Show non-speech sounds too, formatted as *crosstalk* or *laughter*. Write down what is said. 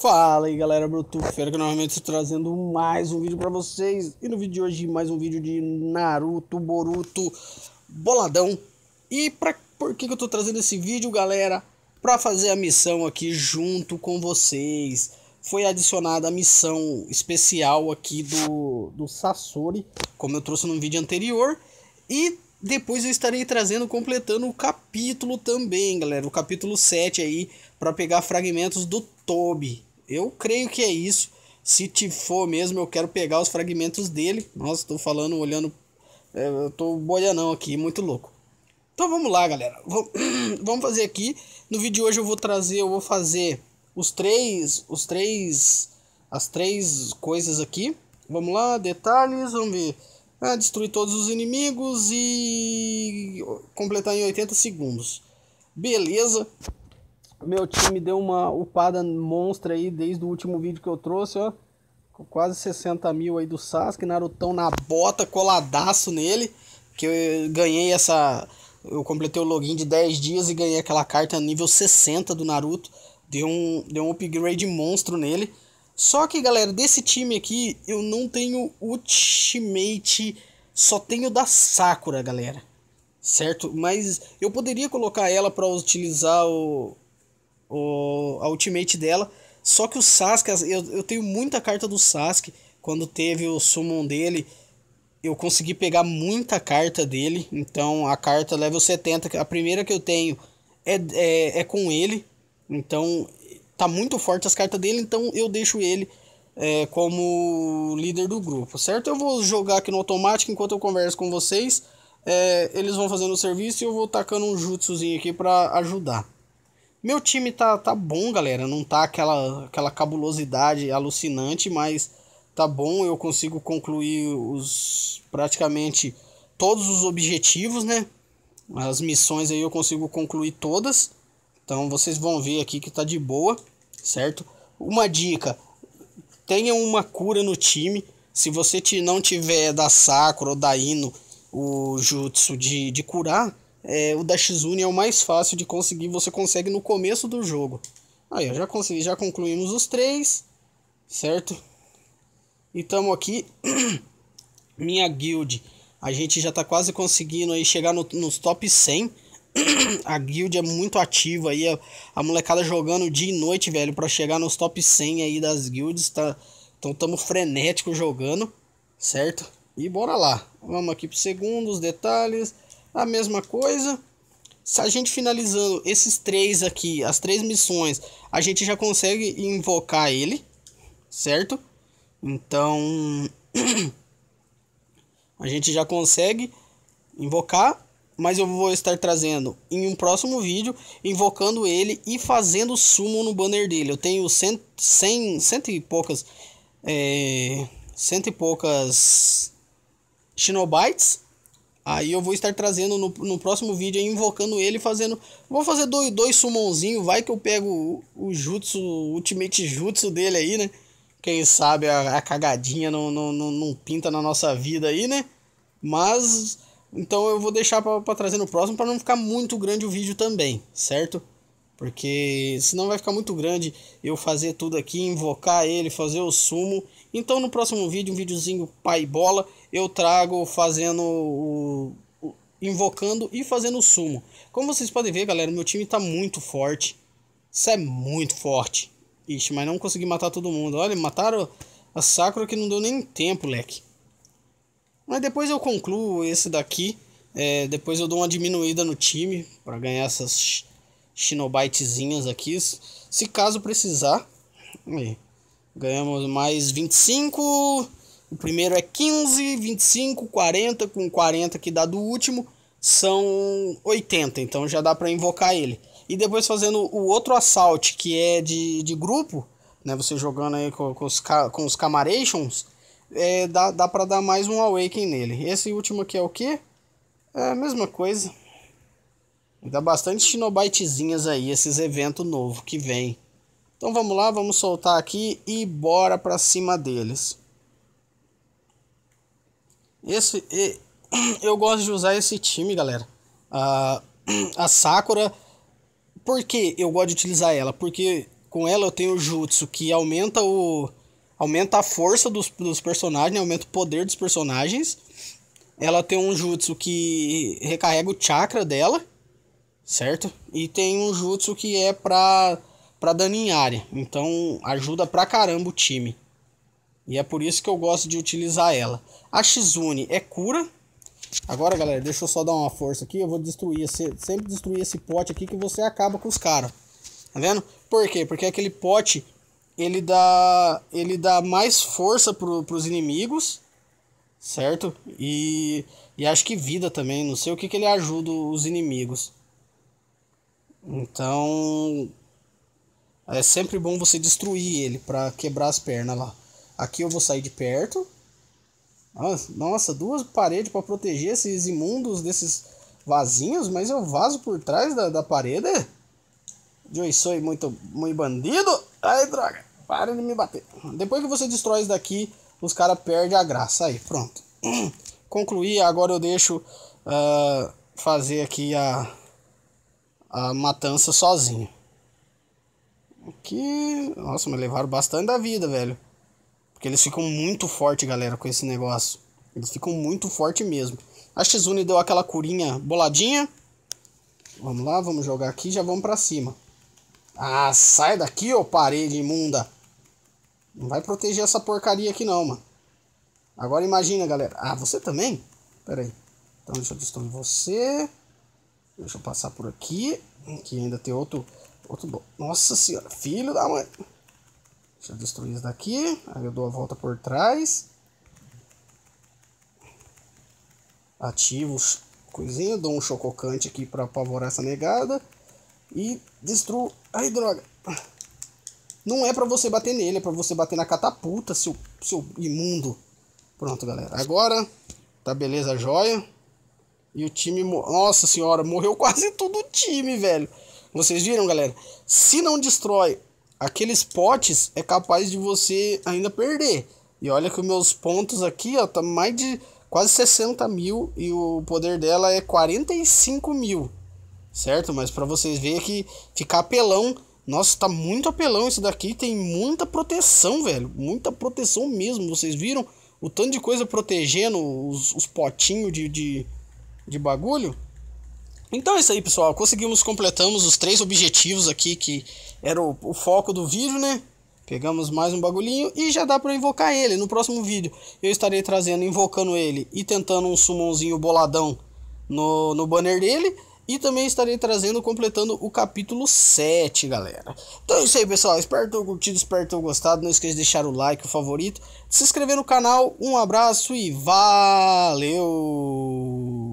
Fala aí galera, Brutuco Fera que novamente estou trazendo mais um vídeo para vocês E no vídeo de hoje mais um vídeo de Naruto, Boruto, Boladão E pra, por que, que eu estou trazendo esse vídeo galera? Para fazer a missão aqui junto com vocês Foi adicionada a missão especial aqui do, do Sasori Como eu trouxe no vídeo anterior E depois eu estarei trazendo, completando o capítulo também, galera. O capítulo 7 aí, para pegar fragmentos do Toby. Eu creio que é isso. Se for mesmo, eu quero pegar os fragmentos dele. Nossa, estou falando, olhando. É, eu tô não aqui, muito louco. Então vamos lá, galera. *clears throat* Vamos fazer aqui. No vídeo de hoje eu vou trazer, eu vou fazer os três, os três, as três coisas aqui. Vamos lá, detalhes, vamos ver. Ah, destruir todos os inimigos e completar em 80 segundos. Beleza. Meu time deu uma upada monstra aí desde o último vídeo que eu trouxe, ó. Com quase 60 mil aí do Sasuke, Narutão na bota, coladaço nele. Que eu ganhei essa... Eu completei o login de 10 dias e ganhei aquela carta nível 60 do Naruto. Deu um, deu um upgrade monstro nele. Só que, galera, desse time aqui, eu não tenho ultimate... Só tenho da Sakura, galera certo? Mas eu poderia colocar ela para utilizar o, o, a ultimate dela. Só que o Sasuke, eu, eu tenho muita carta do Sasuke. Quando teve o summon dele, eu consegui pegar muita carta dele. Então a carta level 70, a primeira que eu tenho, é, é, é com ele. Então tá muito forte as cartas dele, então eu deixo ele é, como líder do grupo, certo? Eu vou jogar aqui no automático enquanto eu converso com vocês. É, eles vão fazendo o serviço e eu vou tacando um jutsuzinho aqui para ajudar. Meu time tá, tá bom, galera. Não tá aquela, aquela cabulosidade alucinante, mas tá bom. Eu consigo concluir os praticamente todos os objetivos, né? As missões aí eu consigo concluir todas. Então vocês vão ver aqui que tá de boa, certo? Uma dica: tenha uma cura no time. Se você não tiver da Sakura ou da Ino o jutsu de, de curar, é, o da Shizune é o mais fácil de conseguir, você consegue no começo do jogo. Aí, já consegui, já concluímos os três, certo? E estamos aqui, *clears throat* minha guild. A gente já está quase conseguindo aí chegar no, nos top 100. *clears throat* a guild é muito ativa aí, a, a molecada jogando dia e noite, velho, para chegar nos top 100 aí das guilds, tá? Então estamos frenético jogando, certo? E bora lá. Vamos aqui pro segundo, os detalhes a mesma coisa. Se a gente finalizando esses três aqui, as três missões, a gente já consegue invocar ele, certo? Então, *clears throat* a gente já consegue invocar, mas eu vou estar trazendo em um próximo vídeo, invocando ele e fazendo sumo no banner dele. Eu tenho cento, cem, cento e poucas... É, cento e poucas... Shinobites Aí eu vou estar trazendo no, no próximo vídeo, invocando ele, fazendo... Vou fazer dois, dois sumonzinho vai que eu pego o, o jutsu, o ultimate jutsu dele aí, né? Quem sabe a, a cagadinha não, não, não, não, pinta na nossa vida aí, né? Mas, então eu vou deixar para trazer no próximo, para não ficar muito grande o vídeo também, certo? porque senão vai ficar muito grande eu fazer tudo aqui, invocar ele, fazer o sumo. Então no próximo vídeo, um videozinho pai bola, eu trago fazendo o invocando e fazendo o sumo. Como vocês podem ver, galera, meu time está muito forte. Isso é muito forte. Ixi, mas não consegui matar todo mundo. Olha, mataram a Sakura que não deu nem tempo, leque. Mas depois eu concluo esse daqui. É, depois eu dou uma diminuída no time para ganhar essas Xenobitezinhas aqui. Se caso precisar. Aí. Ganhamos mais 25. O primeiro é 15, 25, 40. Com 40 que dá do último, são 80. Então já dá para invocar ele. E depois fazendo o outro assalto, que é de, de grupo, né? Você jogando aí com, com os, com os Camarations, é, dá, dá para dar mais um Awaken nele. Esse último aqui é o quê? É a mesma coisa. Dá bastante Shinobitezinhas aí, esses eventos novos que vem. Então vamos lá, vamos soltar aqui e bora pra cima deles. Esse, *clears throat* eu gosto de usar esse time, galera. A, *clears throat* a Sakura, por que eu gosto de utilizar ela? Porque com ela eu tenho o Jutsu, que aumenta o... Aumenta a força dos, dos personagens, né? aumenta o poder dos personagens. Ela tem um jutsu que recarrega o chakra dela certo? E tem um jutsu que é pra, pra dano em área, então ajuda pra caramba o time. E é por isso que eu gosto de utilizar ela. A Shizune é cura. Agora, galera, deixa eu só dar uma força aqui. Eu vou destruir, esse, sempre destruir esse pote aqui que você acaba com os caras. Tá vendo? Por quê? Porque aquele pote, ele dá, ele dá mais força pro, pros inimigos, certo? E, e acho que vida também, não sei o que, que ele ajuda os inimigos. Então é sempre bom você destruir ele para quebrar as pernas lá. Aqui eu vou sair de perto. Ah, nossa, duas paredes para proteger esses imundos desses vasinhos, mas eu vazo por trás da, da parede. Eu sou muito, muito bandido. Ai, droga, para de me bater. Depois que você destrói isso daqui, os caras perdem a graça. Aí, pronto. *clears throat* Concluí, agora eu deixo uh, fazer aqui a a matança sozinho. Que. Nossa, me levaram bastante da vida, velho. Porque eles ficam muito forte, galera, com esse negócio. Eles ficam muito forte mesmo. A Shizune deu aquela curinha boladinha. Vamos lá, vamos jogar aqui já vamos pra cima. Ah, sai daqui, ô parede imunda. Não vai proteger essa porcaria aqui não, mano. Agora imagina, galera. Ah, você também? Pera aí. Então deixa eu destruir você. Deixa eu passar por aqui. Que ainda tem outro. outro Nossa senhora, filho da mãe. Deixa eu destruir isso daqui. Aí eu dou a volta por trás. Ativo coisinha. Dou um chococante aqui pra apavorar essa negada. E destruo. Ai, droga. Não é pra você bater nele, é pra você bater na catapulta, seu, seu imundo. Pronto, galera. Agora, tá beleza, joia. E o time. Nossa senhora, morreu *laughs* quase todo o time, velho. Vocês viram, galera? Se não destrói aqueles potes, é capaz de você ainda perder. E olha que os meus pontos aqui, ó, tá mais de quase 60 mil e o poder dela é 45 mil, certo? Mas para vocês verem que ficar apelão, nossa, tá muito apelão isso daqui, tem muita proteção, velho, muita proteção mesmo, vocês viram? O tanto de coisa protegendo os, os potinhos de, de, de bagulho. Então é isso aí, pessoal. Conseguimos, completamos os três objetivos aqui que era o, o foco do vídeo, né? Pegamos mais um bagulhinho e já dá para invocar ele. No próximo vídeo eu estarei trazendo, invocando ele e tentando um summonzinho boladão no, no banner dele. E também estarei trazendo, completando o capítulo 7, galera. Então é isso aí, pessoal. Espero que tenham curtido, espero que tenham gostado. Não esqueça de deixar o like, o favorito, se inscrever no canal. Um abraço e valeu!